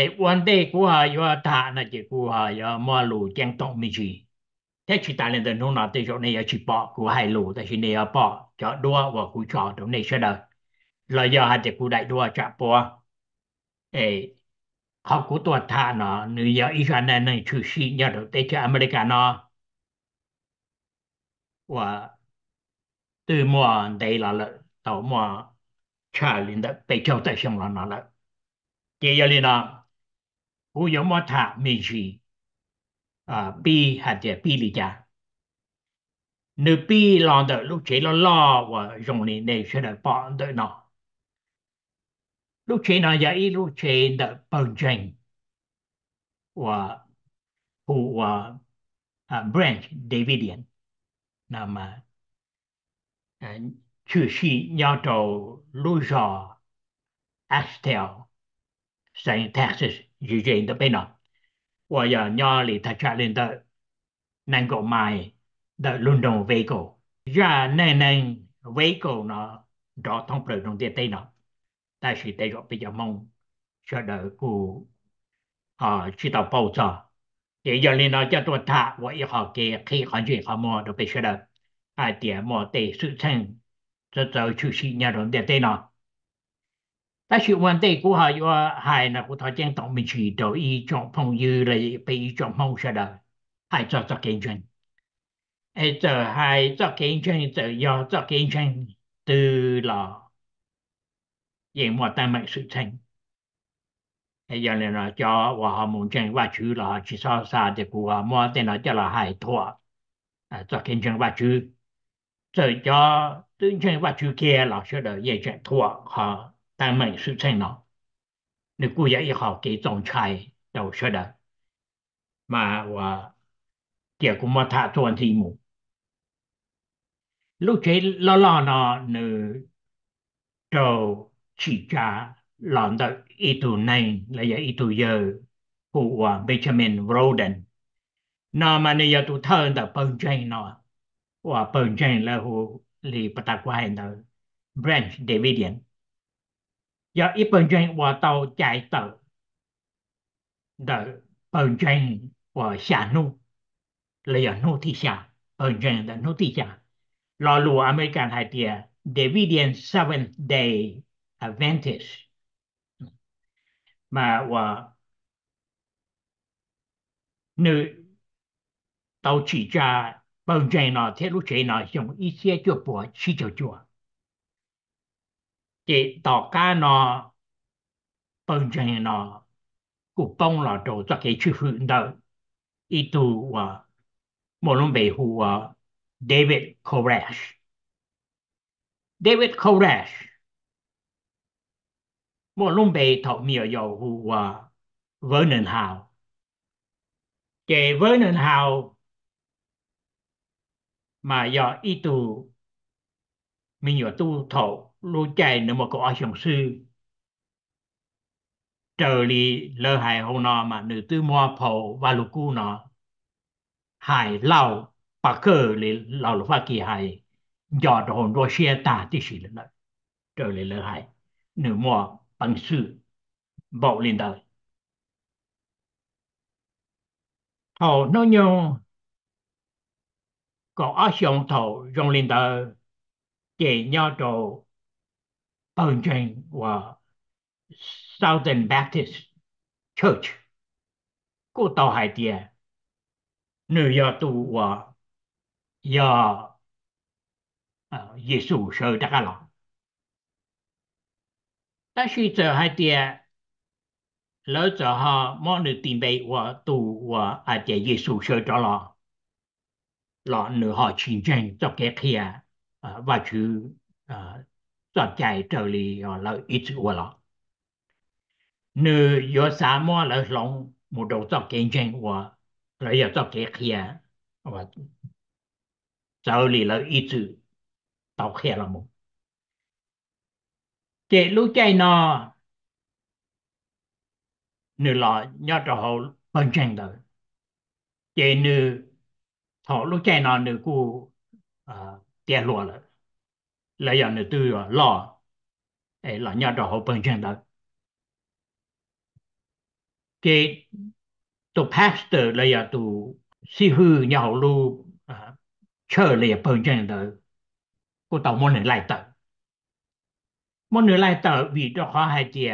诶，原地古下要打那些古下要马路将东米去，但去打人的弄那对象你要去报古海路，但是你要报叫多我古桥都那些的，了要还得古来多加波，诶，好古多他呢，你要一下那那去西要到得去阿美利加呢，我对么得了了，到么查人的被交代上了哪了，第二呢？Uyomota Meiji à, bi hạt chế bi lý giá nếu bi lòng đợi lúc chế nó lo và dùng lý này sẽ được bỏ đợi nó lúc chế nó dạy lúc chế đợi bằng trình và phụ à, branch Davidian là mà à, chú sĩ nhau trầu lưu giò Astel sang Texas dự rì đó bên nó và giờ nhỏ lì thật ra lên đó năng cổ mai đó luôn đồng về cổ ra nên nên về cổ nó rõ thông bởi đồng tiền tây nó ta chỉ tây rõ bây giờ mong cho đỡ cụ họ chỉ tạo bầu cho để giờ lên đó cho tôi thả và yêu họ kia khi họ chuyện họ mua được bây giờ đó à tiền mua tây sự thành cho tôi chủ sĩ nhà đồng tiền tây nó 但是問題古下要係嗱，古頭正當面處到依種朋友嚟俾依種方式啦，係作作見證。誒就係作見證就要作見證對啦，熒幕單物事情。誒有人啦叫我下門證話主啦，至少三隻古啊，冇定啦叫啦係拖誒作見證話主，就要對證話主嘅老師啦，也正拖嚇。但美术成了，你故意一号给总裁都说的，嘛我结果嘛他做题目，lúc chế lo lo nó nữ trâu chỉ trả lòng đó ý tù này là giờ ý tù giờ của Benjamin Roden nó mà nè giờ tụ thơ đó bông chanh nó và bông chanh là hồ lì bắt ta qua hình đó Branch Davidian của tàu chạy 有一本经我都在等的本经，我下怒，liền nô thị xã ở gần là nô thị xã lo lùa American hay tia Davidian Seventh Day Adventist mà và nữ tàu chỉ cha bằng chân nó thế lúc chế nó dùng ít xe chùa bỏ chi chùa chùa chị tỏ ca nó bằng chân nó cụ bông là đồ cho cái chữ phụ đó ý tu và một lúc về hù à, David Koresh David Koresh một lúc về thọ miệng dầu hù à, với nền hào kể với hào mà do ý tu mình ở tu thọ lô chạy nếu mà có xong sư trở lý lơ hài hô nó mà nữ tư mò phổ và lục cu nọ hài lao bà cơ lý lao lục phá kỳ hài dọ đồ hồn đô xe tà tí xì lên đó trở lý lơ hài nữ mua bằng sư bộ lên đời thổ nó nhau có ở xong thầu trong lên đời chỉ nhau trồ Ho Jane 和 Southern Baptist Church 嗰度係啲紐約都話要啊耶穌受得噶啦，但是就係啲老就下摩尼電備話都話啊啲耶穌受咗啦，嗱你學前進作嘅嘢啊，或者啊。转在这里啊了一直我了。你有什么来龙，我都做见证我，来要做给看，我这里了一直到看了么？这路在呢，你老要做好本身的，这你，好路在呢，你过啊跌落了。lại giờ này tôi lo ấy là nhà trò hậu bên trên đó cái tổ pastor là giờ tổ sư hư nhà hậu lu chờ là bên trên đó cô tàu môn này lại tờ môn này lại tờ vì cho họ hai chị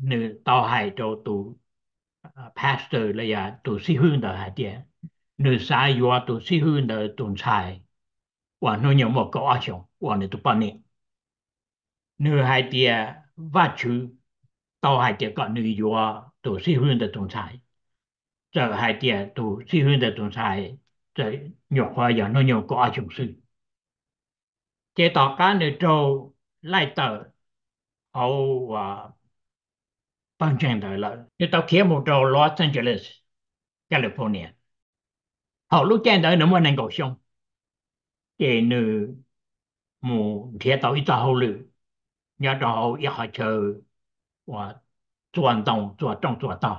nữ tàu hai cho tổ pastor là giờ tổ sư hư đó hai chị nữ sai yo tổ sư hư đó tu sai và nó nhiều một câu ở trong wane tu pane nu hai tia va chu tao hai tia ka nu yo tu si hun de tong chai zhe hai tia tu si hun de tong chai zhe nyo hua ya no nyo ko a chung su chế tỏ cá nữ trâu lại tờ hậu và bằng chân đời lợi như tao kia một trâu Los Angeles California hậu lúc chân đời nó mới năng cầu xong chế nữ mu thia tàu ít tàu lử nhà tàu ít họ chờ và chuyển động chuyển trong chuyển động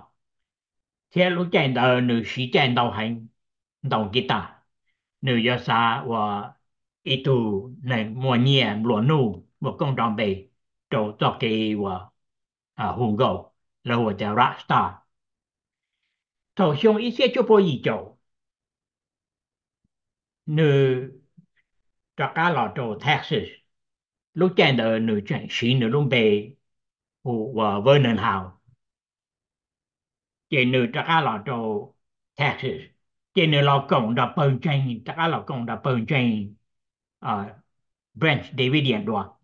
thế lúc chạy tàu nữ sĩ chạy tàu hành đồng kỳ ta nữ do xa và ít tu này mua nhẹ lúa nu một công trọng bề trâu cho kỳ và à hùng gầu là hồ chào rasta thầu xuống ít xe cho bôi gì chỗ nữ cho cá lò trồ Texas lúc chạy đợi nữ chuyển sĩ nữ luôn bề của Vernon Howe chị nữ cho cá lò trồ Texas chị nữ lò cổng đã bơm chanh cho cá lò cổng đã bơm chanh ở Branch Davidian đó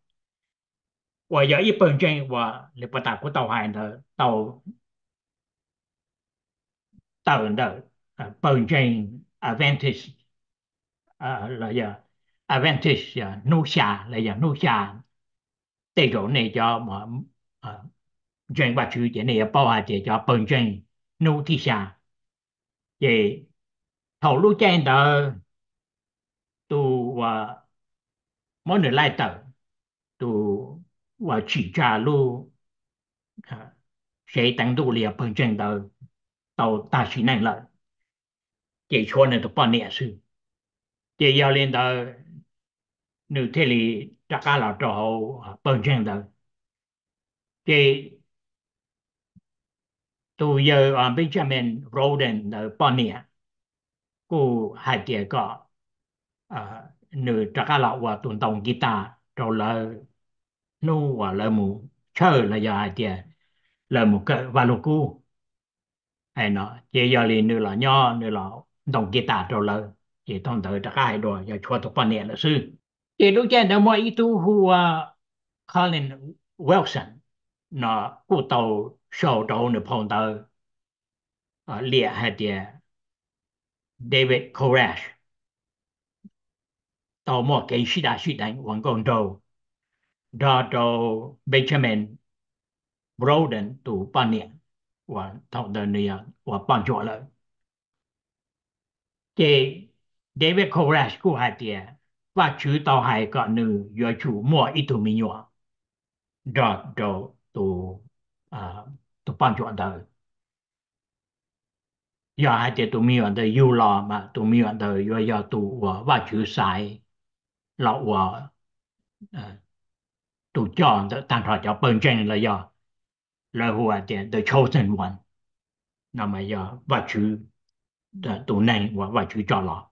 và giờ y bơm chanh và lịch bà tạc của tàu hàng tàu tàu đợi bơm chanh Advantage là giờ advantage uh, nô là giờ dạ, nô xà chỗ này cho mà chuyện và chữ chỉ này bảo hà chỉ cho bần chuyện nô thị xà vậy thầu lúc trên đó tu và mỗi người lại tờ tu và ờ, ờ, chỉ trả lu ờ, sẽ tăng đủ liệt bần chuyện đó tàu ta chỉ năng lợi chỉ cho nên tụ bao nhiêu lên chỉ 要令到 nếu thế thì chắc cả là hậu à, bận chuyện đó thì tôi giờ ở bên mình, Benjamin Roden ở à, Bonnie cô hai chị có à nữ chắc cả là và tuần tông guitar rồi là nu và là mù chơi là giờ hai chị là một cái và lô cu hay nó chị giờ thì nữ là nho nữ là đồng guitar rồi là chỉ thông thử chắc cả hai đồ giờ cho tôi Bonnie là sư thì lúc kia nó mọi tu hùa à, Colin Wilson nó cụ tàu sầu đầu nó phong tàu ở lìa hạt địa David Koresh tàu mò cái sĩ đa sĩ đánh hoàng công đầu đó đầu Benjamin Broden tù ba niệm và thọ đời này và ban chỗ lợi thì David Koresh của hạt địa ว่าชื่อต่อหายก็หนึ่งอยู่ชูมัวอิทุมิญวดอดอตูอ่าตูปันจวนเดอ要还得都没有的有了嘛，都没有的要要都我挖去晒，老我，呃，都叫的，但他叫本真了要，然后啊点 the chosen one，那么要挖去的都能我挖去叫了。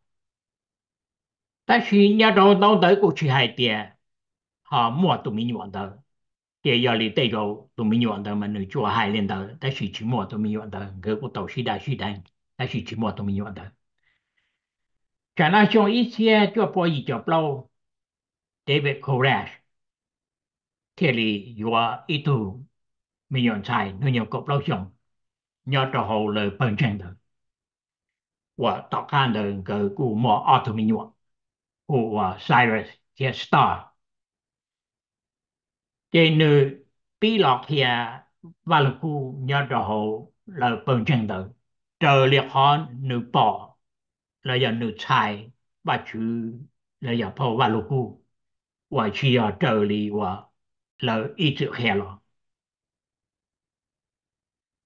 但是 nhà đầu đầu tới cũng chỉ tiền họ mua tụi mình nhận tới tiền giờ thì tây rồi tụi mình nhận tới mà nữ chùa hai lên tới ta chỉ mua tụi mình nhận tới người của tàu sĩ đại sĩ đánh ta chỉ mua tụi mình nhận tới cho nên ít xe cho bao nhiêu cho bao David Koresh thì là do ý tưởng mình nhận sai nó nhiều cột lâu xong nhớ cho hồ lời bên trên được và tóc hàng đời cờ của ở tụi mình nhận của à, Cyrus the Star. Chế nữ bí lọt thịa và lực cụ nhớ đồ hộ là bần chân tử. Trở liệt hóa nữ bỏ là giờ nữ chai và chú là giờ phô và lực cụ. Và chỉ ở trở lý và là ý chữ khẻ lọ.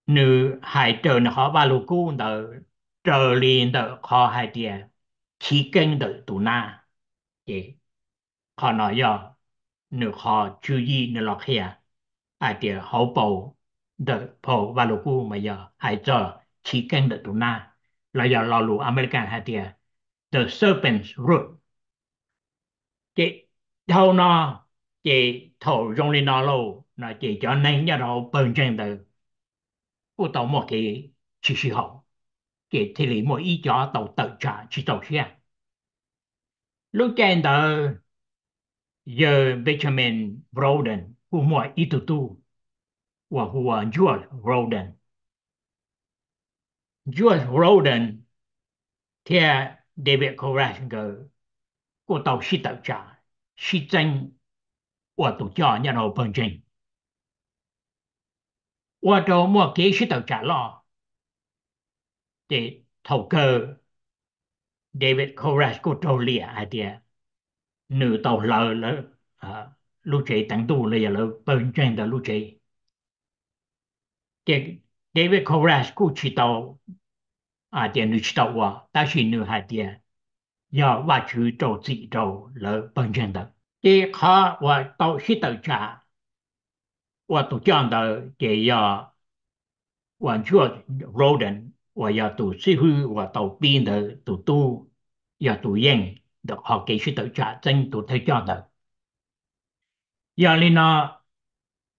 Nữ hải trở nữ hóa và lực cụ trở lý nữ khó hai địa chỉ kênh tử tù na chị họ nói do nếu họ chú ý nước lọt kia à thì họ bầu đợi bầu và lục u mà giờ hãy cho chỉ cần được tụ na là giờ lò lù American hay thì the serpent's root chị thâu nó chị thổ rong lên nó lâu nó chị cho nên nhà đầu bận chân từ u tàu một cái chỉ sự hậu chị thì lý một ý cho tàu tự trả chỉ tàu xe lúc Lutendo giờ Benjamin Broden humwa itutu wa huwa George Broden. George Broden theo David Koranger của tàu sĩ tạo trả sĩ tranh của tổ cho nhà đầu phần trình. Qua đó mua kế sĩ tạo trả lo để thầu cơ David Koresh của trâu lìa ai tia nữ tàu lờ lờ lúc chế tăng tu lìa lờ bên trên đó lúc chế David Koresh của chỉ tàu à tia nữ chỉ tàu wa à, ta chỉ nữ hai tia do và chữ trâu chỉ trâu lờ bên trên đó chỉ khó và tàu chỉ tàu cha và tụ chọn đó chỉ do 完全 rodent 我要讀書去，我到邊度讀都要讀英，讀學幾書讀查真讀睇教的。然後呢，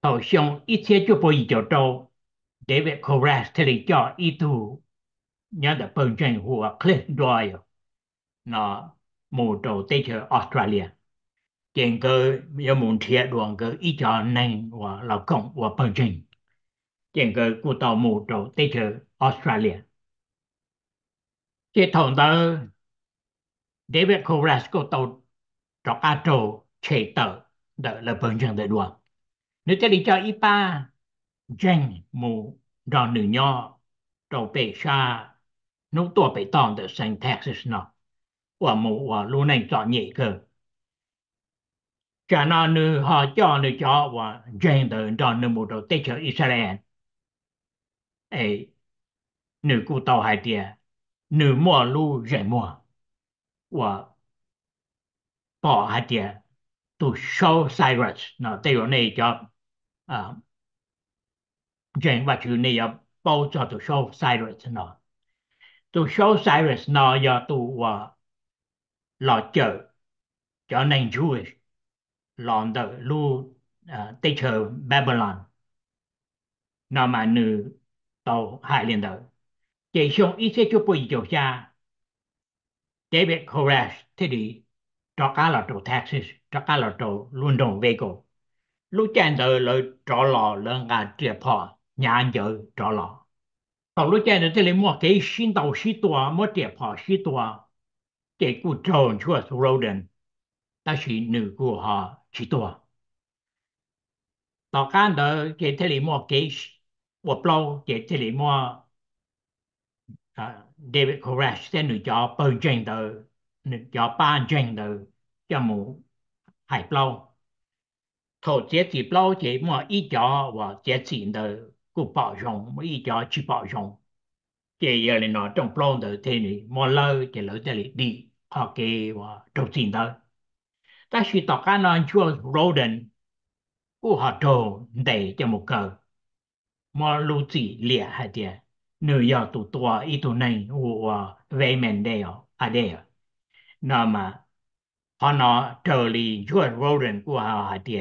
好像一切就不會做到，David Koresh 這裡教一度，人的本身和 Cliff Doyle，那冇到地球 Australia，見個有門鐵兩個一家人和老公和本身，見個顧到冇到地球 Australia。thì thằng đó David Koresh có tàu trọc á trô chế tờ đỡ là phần chân đời đua nếu cho đi cho y ba danh mù rò nữ nho trâu bể xa nụ tùa bể tòn đỡ xanh Texas nó của mù của lưu nành cho nhị cơ cho nó nữ họ cho nữ cho và danh đỡ cho nữ mù đầu tế cho Israel ấy nữ cụ tàu hai tiền nữ mùa lu rẻ mùa và bỏ hạt địa to show Cyrus nó tây ở này cho à chẳng và chữ này bao cho to show Cyrus nó to show Cyrus nó giờ tu và lọ chợ cho nên Jewish lòn đỡ lu à, tây chờ Babylon nó mà nữ tàu hai liền đỡ chỉ dùng ít chế chú bùi dầu cha David Koresh thế đi cho cá là trụ Texas cho cá là trụ London Vegas. lúc chàng giờ lời trọ lò lên ngà triệt phò nhà giờ trọ lò còn lúc chàng giờ thế lấy mua cái xin đầu xí tua mua triệt phò xí tua để cụ trồn chúa thủ râu đền ta chỉ nữ của họ chỉ tua tao cá giờ thế lấy mua cái 我不知道这这里么。uh, David Koresh sẽ nữ cho bờ trình từ nữ cho ba trình từ cho một hai lâu thổ chế chỉ lâu chỉ mà ý cho và chế chỉ từ cụ bảo dùng mà ý cho chỉ bảo dùng chỉ giờ này nó trong lâu từ thế này mà lâu chỉ lâu thế này đi họ kê và đầu tiên đó ta chỉ tỏ cái nói chua Roden của họ đồ để cho một cờ mà lưu chỉ lẻ hai tiền nu ya tu tua i tu nei u ve men de a de na ma ha na to li juat roden ku ha ha de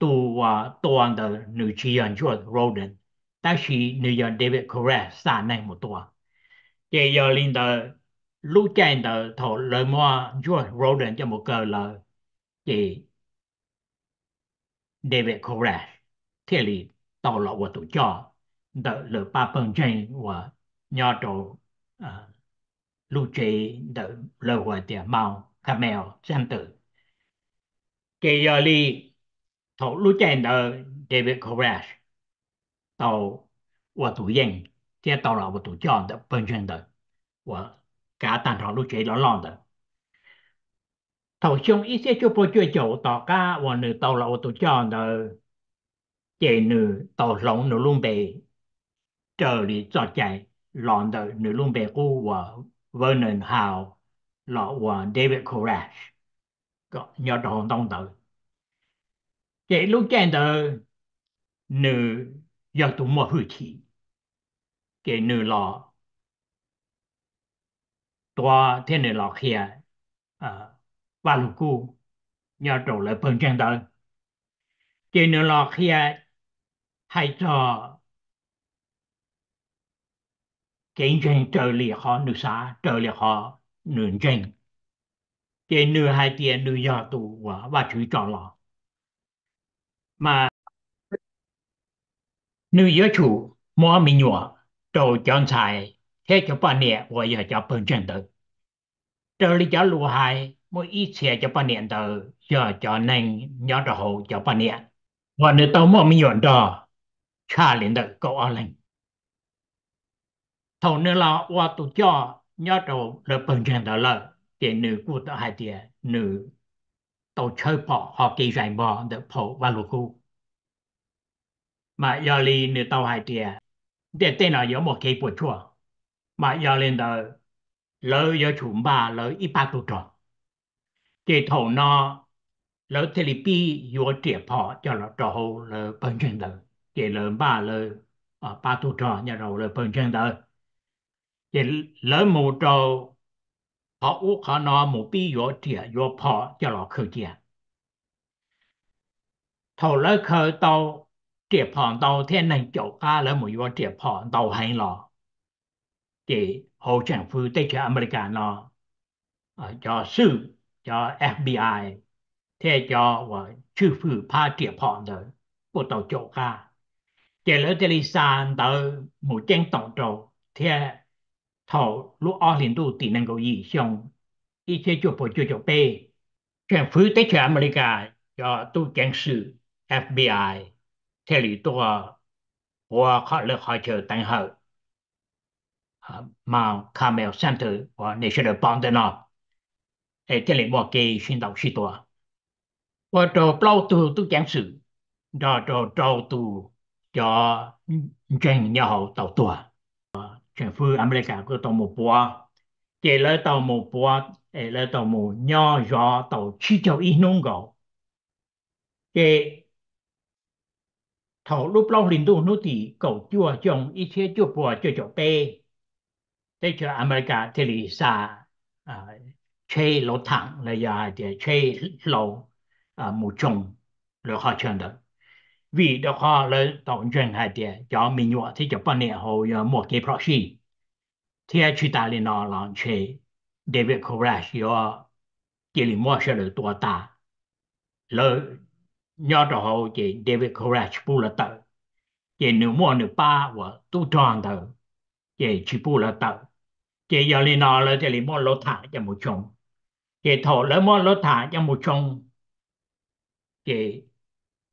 tu wa to an de chi an juat roden ta shi nu ya david correct sa nei một tua cái giờ lin de lu chen de thổ le mo juat roden cho một cờ là chị David Koresh thì là tàu lọ của tụi cho Ờ, de le pape Jean và nhà đồ lưu trì de le hòa địa mao mèo, danh tử cái giờ li thổ lưu chèn de David Koresh tàu và tụ yên thế tàu là và tụ chọn đợt bên trên de và cả tàn thọ lưu trì lỏng lỏng de thổ chung ít sẽ chụp bộ chơi chỗ tàu cá và nữ tàu là và tụ chọn đợt chạy nữ tàu lỏng nữ luôn đề trợ lý cho chạy lọn đợi nữ lùng bè cô và Vernon Howe lọ và David Koresh có nhớ đòn đông tự chạy lúc chạy đợi nữ giờ tụi mò hư chỉ cái nữ lọ tòa thế nữ lọ kia à lục cô nhớ trổ lại phần trang đợi cái nữ lọ kia hay cho chiến tranh trợ lý họ nữ xã trợ lý họ nữ dân cái nữ hai tiền nữ gia tù và và chú cho lọ mà nữ gia chủ mua mình nhỏ đầu chọn xài thế cho ba nè và giờ cho bên chân tử trợ lý cho lù hai mỗi ít xe cho ba nè tử giờ cho nên nhỏ đầu cho ba nè và nếu tao mua mình nhỏ đó cha liền tử cậu ở lên thầu nữa là qua tụ cho nhớ đồ là bằng chân đó là tiền nữ của tụ hai tiền nữ tổ chơi bỏ họ kỳ giải bỏ để phổ và lục khu mà giờ li nữ tàu hai tiền để tên nào có một cái bộ chua mà giờ lên đó lỡ giờ chúng ba lỡ ít ba tụ trọ cái thầu nó lỡ thế li bi yo trẻ bỏ cho nó trọ hồ lỡ bằng chân đó cái lỡ ờ, ba lỡ ba tụ trọ nhà đầu lỡ bằng chân đó cái lỡ mù trâu họ u họ nó mù bi yo tia yo po cho lo khử tia thầu lỡ khử tàu tia phong tàu thiên năng chỗ ca lỡ mù yo tia phong tàu hay lo thì hậu chính phủ tây cho America nó ờ, cho sư cho FBI thế cho và ờ, chư phủ pa tia phong đó của tàu chỗ ca chỉ lỡ tây san tàu mù chân tổng trâu thế thầu lúc ở hiện tu tỷ năng cầu gì xong y chế chụp bộ chụp chụp bê chuyện phứ tế chế America cho tu chẳng sự FBI thế lý tùa và khó lực họ chờ tăng hợp mà Carmel Center và National Park Denor để thế lý một kỳ sinh động sĩ tùa và trò bao tu tu chẳng sự cho trò trò tu cho dân nhà hậu tàu tùa 全副阿美加個都冇播，嘅咧都冇播，誒咧都冇鳥咗到去就一弄個，嘅頭碌撈領導努地狗就將一切就播就就背，即係阿美加這裡沙啊，吹落糖嚟呀，就吹落啊木種落下場的。vì đó họ là tổng chuyện hai địa cho mình nhỏ thì cho bao này hồ giờ một cái proxy thì ở chỉ ta lên nó làm chế David Koresh yo chỉ là mua xe được tua ta lỡ nhỏ đó hồ chỉ David Koresh bu là tự chỉ nếu mua nếu ba và tu toàn tự chỉ chỉ bu là tự chỉ giờ lên nó là chỉ là mua lô thả cho một chồng chỉ thổ lỡ mua lô thả cho một chồng chỉ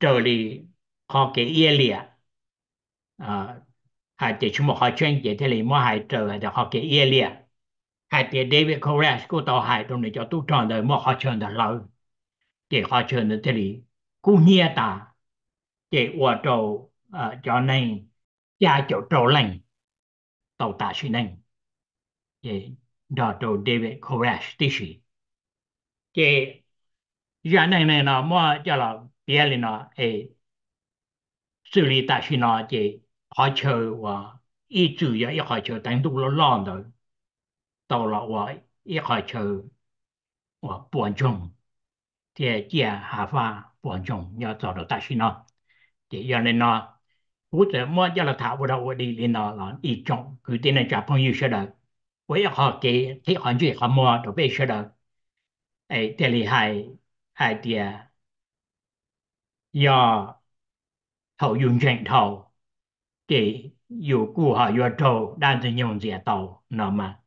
trở lại họ kể ia lìa à ờ, hai tỷ chúng một họ chuyên về thế này mua hai trở là họ kể ia lìa hai tỷ David Koresh của tàu hai trong này cho tu tròn đời mua họ chuyên đời lâu để họ chuyên đời thế này cú nhia ta để ủa trầu à cho nên gia chỗ trầu lành tàu ta suy nên để đó trầu David Koresh tí sĩ để giờ này này nó mua cho là bia lên nó ấy 私立大学呢，就开车我一主要一开车单独了浪的，到了我一开车我半钟，这这下发半钟要找到大学呢，这样的呢，或者么要了他，我到我里里呢，然后一种，佢哋呢交朋友识得，我一学嘅睇韩剧，韩么都俾识得，诶，这里还还啲，要。hậu dùng trịnh thầu thì dù cụ họ vô thầu đang thì nhông dẻ thầu, nó mà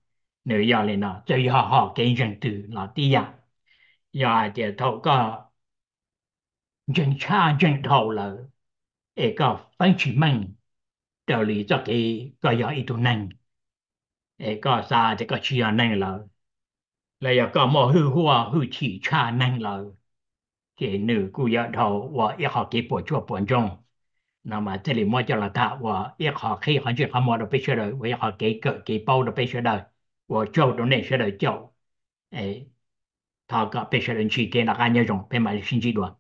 nếu giờ lên nó cho họ họ cái dân từ là tí à giờ thì thầu có dân cha dân thầu là ấy có phân chỉ mình đạo lý cho cái có giờ ít tu năng ấy có xa thì có chỉ năng là là giờ có một hư hoa hư chỉ cha năng là cái nữ cụ vợ thầu và ít họ cái bộ chua bộ trong 那么这里摸着了他，我也好可以很去好摸的被学的，我也好给个给包的被学的，我教的那学的教，哎，他个被学人去给那个那种被买的信息多。